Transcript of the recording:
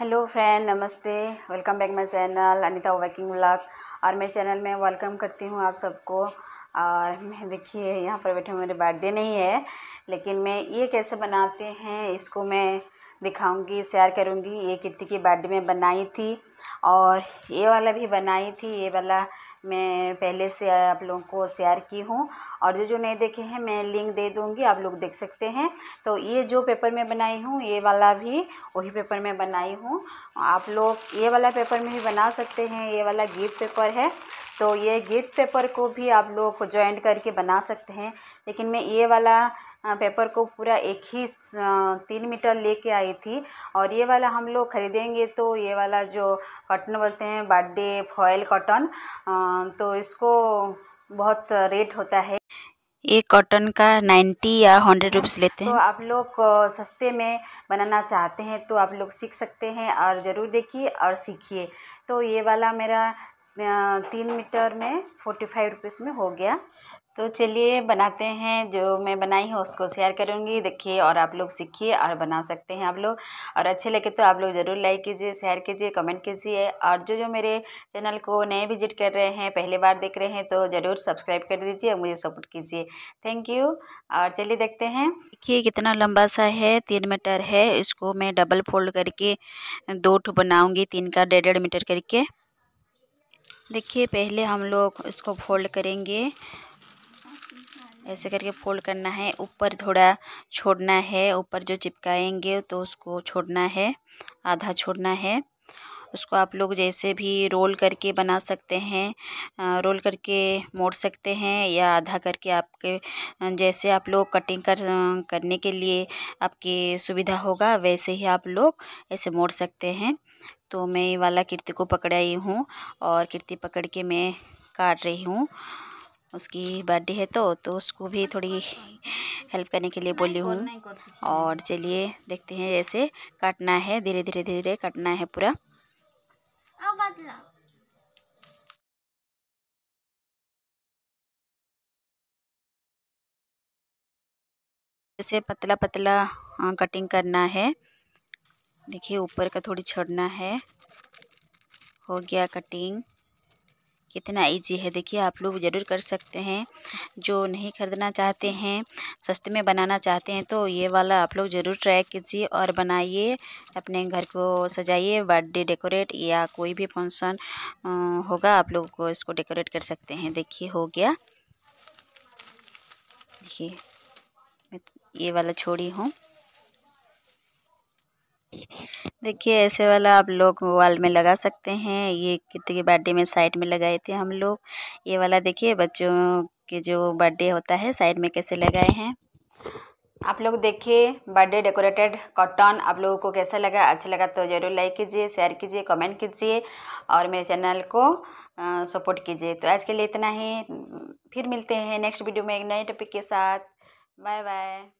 hello friend नमस्ते welcome back my channel Anita working blog और मेरे चैनल में वेलकम करती हूँ आप सबको और मैं देखिए यहाँ पर बैठे मेरे बर्थडे नहीं है लेकिन मैं ये कैसे बनाते हैं इसको मैं दिखाऊंगी शेयर करूँगी ये कितनी की बर्थडे में बनाई थी और ये वाला भी बनाई थी ये वाला मैं पहले से आप लोगों को शेयर की हूँ और जो जो नहीं देखे हैं मैं लिंक दे दूँगी आप लोग देख सकते हैं तो ये जो पेपर में बनाई हूँ ये वाला भी वही पेपर में बनाई हूँ आप लोग ये वाला पेपर में भी बना सकते हैं ये वाला गिफ्ट पेपर है तो ये गिफ्ट पेपर को भी आप लोग ज्वाइंट करके बना सकते हैं लेकिन मैं ये वाला पेपर को पूरा एक ही तीन मीटर लेके आई थी और ये वाला हम लोग ख़रीदेंगे तो ये वाला जो कॉटन बोलते हैं बर्थडे फॉयल कॉटन तो इसको बहुत रेट होता है ये कॉटन का नाइन्टी या हंड्रेड रुपीज़ लेते हैं तो आप लोग सस्ते में बनाना चाहते हैं तो आप लोग सीख सकते हैं और ज़रूर देखिए और सीखिए तो ये वाला मेरा तीन मीटर में फोर्टी फाइव रुपीज़ में हो गया तो चलिए बनाते हैं जो मैं बनाई हूँ उसको शेयर करूँगी देखिए और आप लोग सीखिए और बना सकते हैं आप लोग और अच्छे लगे तो आप लोग ज़रूर लाइक कीजिए शेयर कीजिए कमेंट कीजिए और जो जो मेरे चैनल को नए विजिट कर रहे हैं पहली बार देख रहे हैं तो ज़रूर सब्सक्राइब कर दीजिए और मुझे सपोर्ट कीजिए थैंक यू और चलिए देखते हैं देखिए कितना लंबा सा है तीन मीटर है इसको मैं डबल फोल्ड करके दो ठो बनाऊँगी तीन का डेढ़ डेढ़ मीटर करके देखिए पहले हम लोग इसको फोल्ड करेंगे ऐसे करके फोल्ड करना है ऊपर थोड़ा छोड़ना है ऊपर जो चिपकाएंगे तो उसको छोड़ना है आधा छोड़ना है उसको आप लोग जैसे भी रोल करके बना सकते हैं रोल करके मोड़ सकते हैं या आधा करके आपके जैसे आप लोग कटिंग कर करने के लिए आपकी सुविधा होगा वैसे ही आप लोग ऐसे मोड़ सकते हैं तो मैं ये वाला कीर्ति को पकड़ाई हूँ और कीर्ति पकड़ के मैं काट रही हूँ उसकी बर्थडे है तो तो उसको भी थोड़ी हेल्प करने के लिए बोली हूँ और चलिए देखते हैं जैसे काटना है धीरे धीरे धीरे काटना है पूरा जैसे पतला पतला कटिंग करना है देखिए ऊपर का थोड़ी छोड़ना है हो गया कटिंग कितना ईजी है देखिए आप लोग ज़रूर कर सकते हैं जो नहीं ख़रीदना चाहते हैं सस्ते में बनाना चाहते हैं तो ये वाला आप लोग ज़रूर ट्राई कीजिए और बनाइए अपने घर को सजाइए बर्थडे डेकोरेट या कोई भी फंक्शन होगा आप लोग को इसको डेकोरेट कर सकते हैं देखिए हो गया देखिए ये वाला छोड़ी हूँ देखिए ऐसे वाला आप लोग वॉल में लगा सकते हैं ये कितने के बर्थडे में साइड में लगाए थे हम लोग ये वाला देखिए बच्चों के जो बर्थडे होता है साइड में कैसे लगाए हैं आप लोग देखिए बर्थडे डेकोरेटेड कॉटन आप लोगों को कैसा लगा अच्छा लगा तो ज़रूर लाइक कीजिए शेयर कीजिए कमेंट कीजिए और मेरे चैनल को सपोर्ट कीजिए तो आज के लिए इतना ही फिर मिलते हैं नेक्स्ट वीडियो में एक नए टॉपिक के साथ बाय बाय